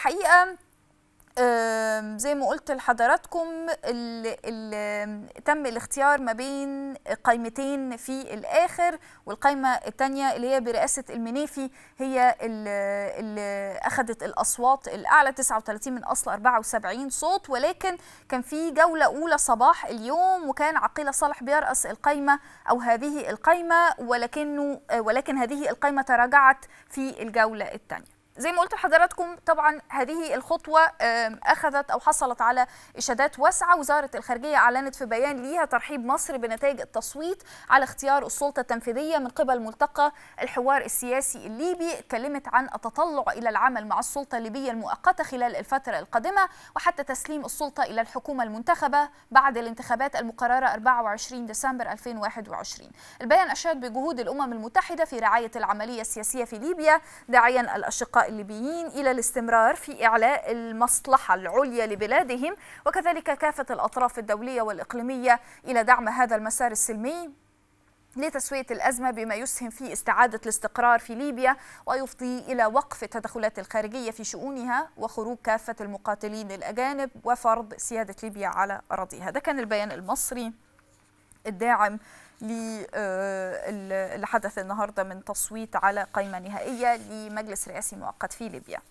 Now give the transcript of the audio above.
الحقيقه زي ما قلت لحضراتكم ال ال تم الاختيار ما بين قائمتين في الاخر والقائمه الثانيه اللي هي برئاسه المنيفي هي اللي اخذت الاصوات الاعلى 39 من اصل 74 صوت ولكن كان في جوله اولى صباح اليوم وكان عقيله صالح بيرأس القائمه او هذه القائمه ولكنه ولكن هذه القائمه تراجعت في الجوله الثانيه زي ما قلت لحضراتكم طبعا هذه الخطوة أخذت أو حصلت على إشادات واسعة وزارة الخارجية أعلنت في بيان ليها ترحيب مصر بنتائج التصويت على اختيار السلطة التنفيذية من قبل ملتقى الحوار السياسي الليبي اتكلمت عن التطلع إلى العمل مع السلطة الليبية المؤقتة خلال الفترة القادمة وحتى تسليم السلطة إلى الحكومة المنتخبة بعد الانتخابات المقررة 24 ديسمبر 2021 البيان أشاد بجهود الأمم المتحدة في رعاية العملية السياسية في ليبيا داعيا الأشقاء الليبيين إلى الاستمرار في إعلاء المصلحة العليا لبلادهم وكذلك كافة الأطراف الدولية والإقليمية إلى دعم هذا المسار السلمي لتسوية الأزمة بما يسهم في استعادة الاستقرار في ليبيا ويفضي إلى وقف التدخلات الخارجية في شؤونها وخروج كافة المقاتلين الأجانب وفرض سيادة ليبيا على أراضيها هذا كان البيان المصري الداعم للحدث آه، حدث النهارده من تصويت على قائمه نهائيه لمجلس رئاسي مؤقت في ليبيا